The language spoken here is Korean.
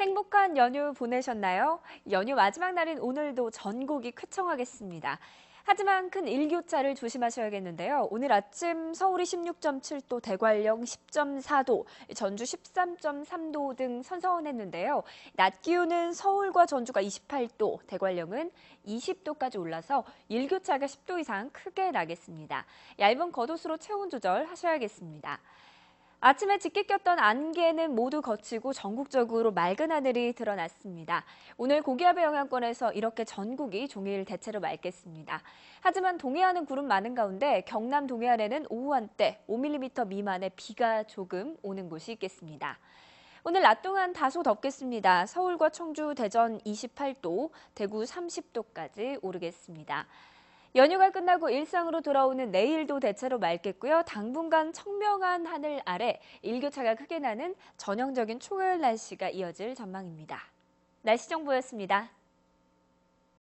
행복한 연휴 보내셨나요? 연휴 마지막 날인 오늘도 전국이 쾌청하겠습니다. 하지만 큰 일교차를 조심하셔야겠는데요. 오늘 아침 서울이 16.7도, 대관령 10.4도, 전주 13.3도 등 선선했는데요. 낮 기온은 서울과 전주가 28도, 대관령은 20도까지 올라서 일교차가 10도 이상 크게 나겠습니다. 얇은 겉옷으로 체온 조절 하셔야겠습니다. 아침에 짙게 꼈던 안개는 모두 거치고 전국적으로 맑은 하늘이 드러났습니다. 오늘 고기압의 영향권에서 이렇게 전국이 종일 대체로 맑겠습니다. 하지만 동해안은 구름 많은 가운데 경남 동해안에는 오후 한때 5mm 미만의 비가 조금 오는 곳이 있겠습니다. 오늘 낮 동안 다소 덥겠습니다. 서울과 청주, 대전 28도, 대구 30도까지 오르겠습니다. 연휴가 끝나고 일상으로 돌아오는 내일도 대체로 맑겠고요. 당분간 청명한 하늘 아래 일교차가 크게 나는 전형적인 초가을 날씨가 이어질 전망입니다. 날씨 정보였습니다.